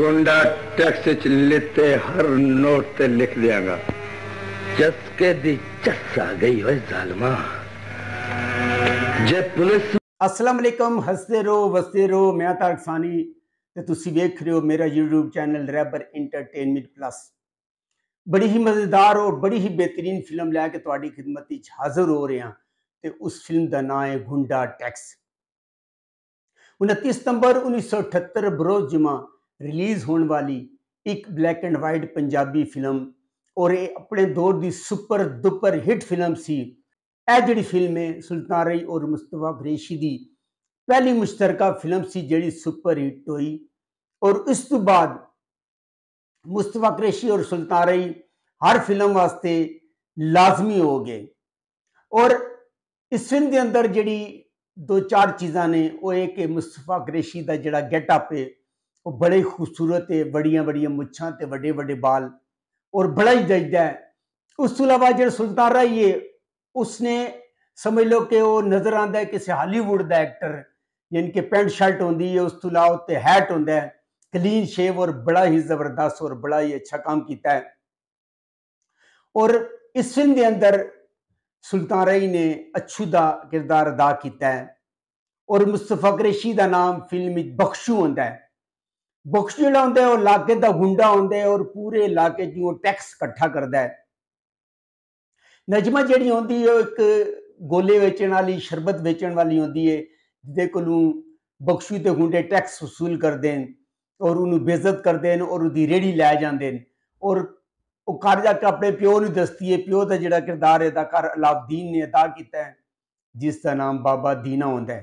گنڈا ٹیکس لیتے ہر نوٹ تے لکھ دیا گا چسکے دی چس آ گئی ہوئے ظالمہ جے پولیس اسلام علیکم ہستے رو وستے رو میں آتا اکسانی تے تسی ویکھ رہے ہو میرا یوٹیوب چینل ریبر انٹرٹینمنٹ پلس بڑی ہی مزیدار اور بڑی ہی بہترین فلم لیا کہ تواڑی خدمتی حاضر ہو رہے ہیں تے اس فلم دا نائے گھنڈا ٹیکس انتیس ستمبر انیس سو اٹھتر بروز جمعہ ریلیز ہون والی ایک black and white Punjabi film اور اے اپنے دور دی سپر دوپر ہٹ فلم سی اے جڑی فلم ہے سلطان رئی اور مصطفیٰ قریشی پہلی مشترکہ فلم سی جڑی سپر ہٹ ہوئی اور اس تو بعد مصطفیٰ قریشی اور سلطان رئی ہر فلم واسطے لازمی ہو گئے اور اس فلم دے اندر جڑی دو چار چیزاں نے وہ ایک مصطفیٰ مستفا قریشی کا جڑا گیٹ اپ ہے وہ بڑے ہی خوبصورت ہے بڑی بڑے بڑے بال اور بڑا ہی جیتا ہے اس اسلاو سلطان رائی ہے اس نے سمجھ لو کہ وہ نظر آتا ہے کسی دا ایکٹر یعنی کہ پینٹ شرٹ آتی ہے اس تے ہیٹ آتا ہے کلین شیو اور بڑا ہی زبردست اور بڑا ہی اچھا کام کیتا ہے اور اس فلم دے اندر سلطان رائی نے اچھو دا کردار ادا کیتا ہے اور مصطفاق ریشی دا نام فلمی بخشو آتا ہے بخش ہوتا ہے لاقا ہو پورے لاکے ٹیکس کٹھا کرتا ہے نجم جو ایک گولہ ویچن والی شربت ویچن والی آتی ہے جیسے بخشی گنڈے ٹیکس وصول کرتے اور بےزت کرتے اور ریڑی لے جا کے اپنے پیو نو دستی ہے پیو کا کردار ہے علاؤ دین نے ادا کیا ہے جس کا نام بابا دینا ہوتا ہے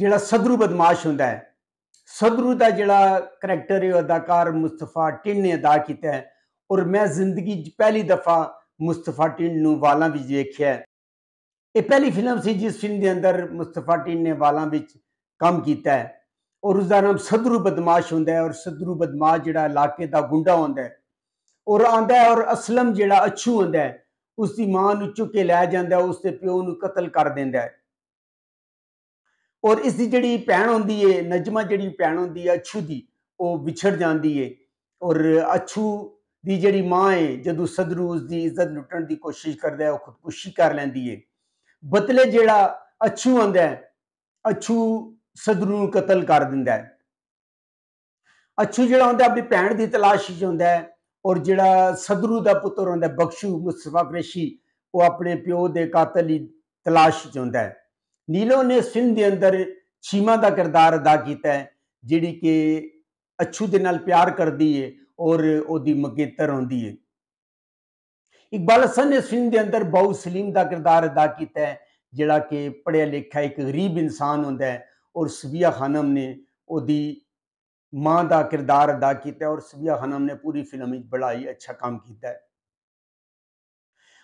جڑا سدرو بدماش ہوں سدرو کا جڑا کریکٹر ہے اداکار مستفا ٹن نے ادا کیا ہے اور میں زندگی پہلی دفعہ مستفا ٹن والی فلم سی جس فلم کے اندر مستفا ٹن نے والوں کام کیا ہے اور اس کا نام سدرو بدماش ہوں اور سدرو بدماش جا کے گنڈا ہوتا ہے اور اسلم جڑا اچھو آدھا ہے اس کی ماں چ لایا ہے اس کے پیو نتل کر دیا ہے ਔਰ ਇਸ ਦੀ ਜਿਹੜੀ ਪੈਣ ਹੁੰਦੀ ਏ ਨਜਮਾ ਜਿਹੜੀ ਪੈਣ ਹੁੰਦੀ ਆ ਅਛੂ ਦੀ ਉਹ ਵਿਛੜ ਜਾਂਦੀ ਏ ਔਰ ਅਛੂ ਦੀ ਜਿਹੜੀ ਮਾਂ ਏ ਜਦੋਂ ਸਦਰੂਜ਼ ਦੀ ਇੱਜ਼ਤ ਲੁੱਟਣ ਦੀ ਕੋਸ਼ਿਸ਼ ਕਰਦਾ ਹੈ ਉਹ ਖੁਦਕੁਸ਼ੀ ਕਰ ਲੈਂਦੀ ਏ ਬਤਲੇ ਜਿਹੜਾ ਅਛੂ ਹੁੰਦਾ ਹੈ ਅਛੂ ਸਦਰੂ ਨੂੰ ਕਤਲ ਕਰ ਦਿੰਦਾ ਹੈ ਅਛੂ ਜਿਹੜਾ ਹੁੰਦਾ ਆਪਣੀ ਭੈਣ ਦੀ ਤਲਾਸ਼ ਵਿੱਚ ਹੁੰਦਾ ਹੈ ਔਰ ਜਿਹੜਾ ਸਦਰੂ ਦਾ ਪੁੱਤਰ ਹੁੰਦਾ ਬਖਸ਼ੂ ਮੁਸਫਾ ਕ੍ਰੇਸ਼ੀ ਉਹ ਆਪਣੇ ਪਿਓ ਦੇ ਕਾਤਲ ਦੀ ਤਲਾਸ਼ ਵਿੱਚ ਹੁੰਦਾ ਹੈ نیلو نے سندھ دے اندر چھیما دا کردار ادا کیتا ہے جیڑی کہ اچھو دے نال پیار کرتی ہے اور او دی مگیتر آدمی ہے اقبال حسن نے سندھ دے اندر باؤ سلیم دا کردار ادا کیتا ہے جڑا کہ پڑھیا لکھا ایک غریب انسان ہوتا ہے اور سبیہ خانم نے او دی ماں دا کردار ادا کیتا ہے اور سبیہ خانم نے پوری فلم بڑا ہی اچھا کام کیتا ہے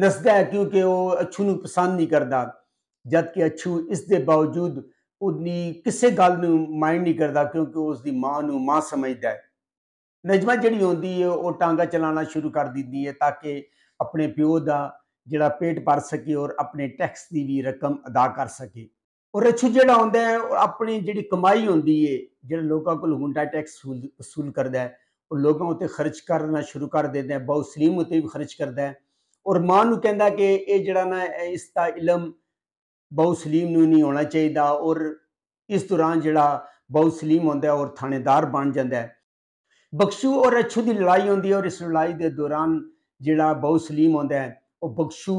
نسدا ہے کیونکہ وہ اچھو نو پسند نہیں کرتا جبکہ اچھو اس کے باوجود کسی گل مائنڈ نہیں کرتا کیونکہ وہ اس کی ماں ماں سمجھتا ہے نظمیں جی آتی ہے وہ ٹانگا چلا شروع کر دینی ہے تاکہ اپنے پیو کا جڑا پیٹ بھر سکے اور اپنے ٹیکس کی بھی رقم ادا کر سکے اور اچھو جڑا آتا ہے اور اپنی جی کمائی آتی ہے جگہ کو گنڈا ٹیکس وصول کرتا ہے اور لوگوں سے خرچ کرنا شروع کر دیں بہ سلیم اتنے بھی خرچ کرتا ہے اور ماں نو کہ اے جڑا نا اس کا علم بہو سلیم نو نہیں ہونا چاہی دا اور اس دوران جڑا بہو سلیم اور آدر تھا بن ہے بخشو اور اچھو دی لڑائی ہوندی ہے اور اس لڑائی دے دوران جڑا بہو سلیم ہے آد بخشو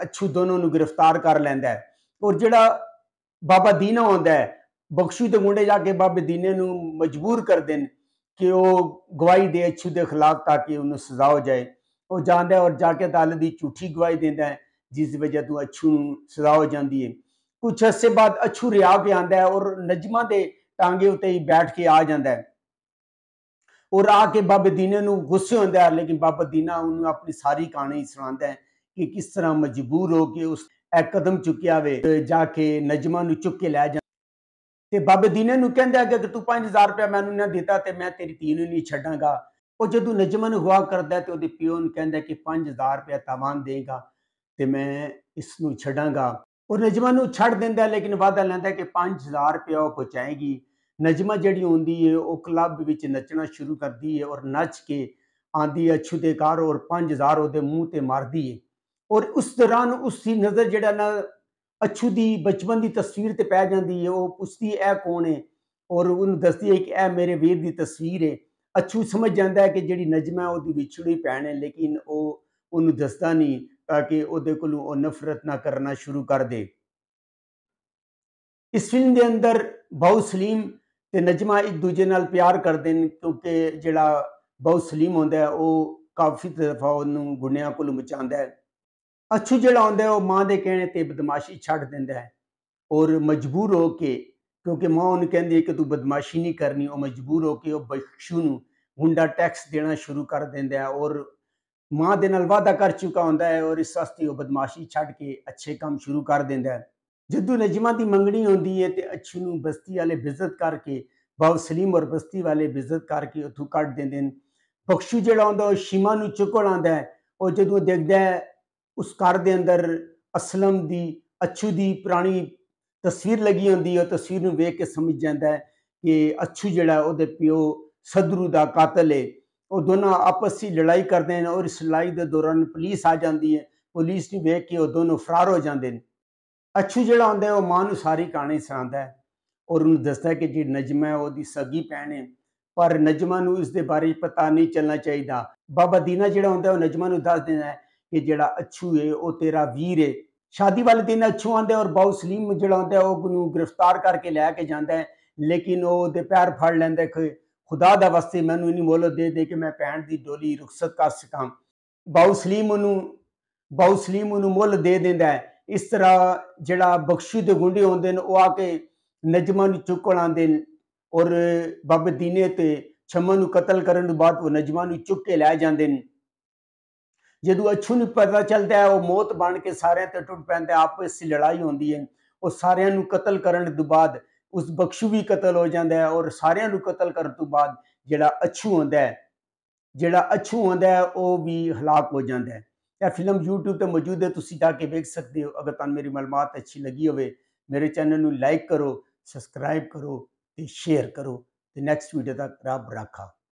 اچھو دونوں نو گرفتار کر لیا ہے اور جڑا بابا دینا آدھا ہے بخشو دے گوڈے جا کے بابے دینے مجبور کر د کہ وہ گواہی دے اچھو دے خلاف تاکہ انہوں سزا ہو جائے وہ جاند ہے اور دی جوٹھی گوائی دینا ہے جس وجہ تچھو سزا ہو جاندی ہے کچھ عرصے بعد اچھو رہا ہے اور نجمہ دے ٹانگے ہی بیٹھ کے آ آ کے بابے دینے گسے ہو لیکن باب دینہ انہوں اپنی ساری کہانی سنا کہ کس طرح مجبور ہو کے اس قدم چکیا جا کے نجمہ نک کے لے جا بابے دینے کہ اگر توں پانچ ہزار روپیہ میں نے تھے میں نہیں چڈا گا اور جدو نجمن ہوا کرتا ہے تو وہ پیو نا کہ پانچ ہزار روپیہ تاوان دے گا تو میں اس نو چھڑاں گا اور نجمہ چڑھ دینا لیکن وعدہ ہے کہ پانچ ہزار روپیہ وہ پہنچائے گی نجمہ جڑی ہے جہی آلب نچنا شروع کر دی ہے اور نچ کے آدمی اچھو کے کار اور پانچ ہزار وہ منہ پہ مارتی ہے اور اس دوران اس کی نظر جڑا نا اچھو دی بچپن دی تصویر تے پہ تچتی ہے اے کون ہے اور ان دستی ہے کہ اے میرے ویر دی تصویر ہے ਅਛੂ ਸਮਝ ਜਾਂਦਾ ਹੈ ਕਿ ਜਿਹੜੀ ਨਜਮ ਹੈ ਉਹਦੀ ਵਿਛੜੀ ਪੈਣ ਹੈ ਲੇਕਿਨ ਉਹ ਉਹਨੂੰ ਦੱਸਦਾ ਨਹੀਂ ਤਾਂ ਕਿ ਉਹਦੇ ਕੋਲੋਂ ਉਹ ਨਫ਼ਰਤ ਨਾ ਕਰਨਾ ਸ਼ੁਰੂ ਕਰ ਦੇ ਇਸ ਫਿਲਮ ਦੇ ਅੰਦਰ ਬਾਉ ਸਲੀਮ ਤੇ ਨਜਮਾ ਇੱਕ ਦੂਜੇ ਨਾਲ ਪਿਆਰ ਕਰਦੇ ਨੇ ਕਿਉਂਕਿ ਜਿਹੜਾ ਬਾਉ ਸਲੀਮ ਹੁੰਦਾ ਹੈ ਉਹ ਕਾਫੀ ਤਰਫਾ ਉਹਨੂੰ ਗੁੰਡਿਆਂ ਕੋਲ ਮਚਾਉਂਦਾ ਹੈ ਅਛੂ ਜਿਹੜਾ ਹੁੰਦਾ ਉਹ ਮਾਂ ਦੇ ਕਹਿਣੇ ਤੇ ਬਦਮਾਸ਼ੀ ਛੱਡ ਦਿੰਦਾ ਹੈ ਔਰ ਮਜਬੂਰ ਹੋ ਕੇ کیونکہ ماں انہیں کہہ دی ہے کہ توں بدماشی نہیں کرنی اور مجبور ہو کے وہ بخشو منڈا ٹیکس دینا شروع کر دیا اور ماں دا کر چکا ہوں اور اس واسطے وہ بدماشی چھڈ کے اچھے کام شروع کر دیا جدو نجم کی منگنی آتی ہے تو اچھو بستی والے بزت کر کے باب سلیم اور بستی والے بزت کر کے اتوں کاٹ دین بخشو جہاں ہوں شیما نکڑ آدھا ہے اور جدو دیکھتا ہے اس گھر کے اندر اسلم اچھو دی تصویر لگی ہوتی ہے اور تصویر ویک کے سمجھ جاتا ہے کہ اچھو جہاں وہ پیو سدرو کا قاتل ہے وہ دونوں آپس ہی لڑائی کرتے ہیں اور اس لڑائی کے دوران پولیس آ جاتی ہے پولیس کو ویک کے وہ دونوں فرار ہو جائیں اچھو جہاں ہوں وہ ماں ساری کہانی سنا ہے اور انہوں نے دستا ہے کہ جی نجم ہے وہی سگی پہن ہے پر نجمہ اس بارے پتا نہیں چلنا چاہیے بابا دینا جڑا ہوں نجمہ دس دینا ہے کہ جڑا اچھو ہے وہ تیرا بھیر ہے شادی والے دن اچھوں آتے اور باؤ سلیم جڑا آتا ہے وہ گرفتار کر کے لے کے جانا ہے لیکن وہ دے پیر فل لینا خدا داستے میں نہیں ملت دے دے کہ میں پیٹ کی ڈولی رخصت کر سکا باؤ سلیم باؤ سلیموں مل دے د اس طرح جڑا بخشی کے گنڈے آدھے وہ آ کے نجما چکن آتے ہیں اور بب دینے چمن قتل کرنے بعد وہ نجما نہیں چک کے لے جائیں جدو اچھوں پتا چلتا ہے وہ موت بن کے سارے تو ٹوٹ پہ آپ اس سے لڑائی آئی ہے اور ساروں قتل کر بعد اس بخشو بھی قتل ہو جاتا ہے اور ساروں قتل کر بعد جاشو آدھا اچھو آدھا وہ بھی ہلاک ہو جاتا ہے یہ فلم یوٹیوب سے موجود ہے تُن کے دیکھ سکتے ہو اگر تعمیر میری معلومات اچھی لگی ہوینل لائک کرو سبسکرائب کرو تو شیئر کرو نیکسٹ ویڈیو تک رب رکھا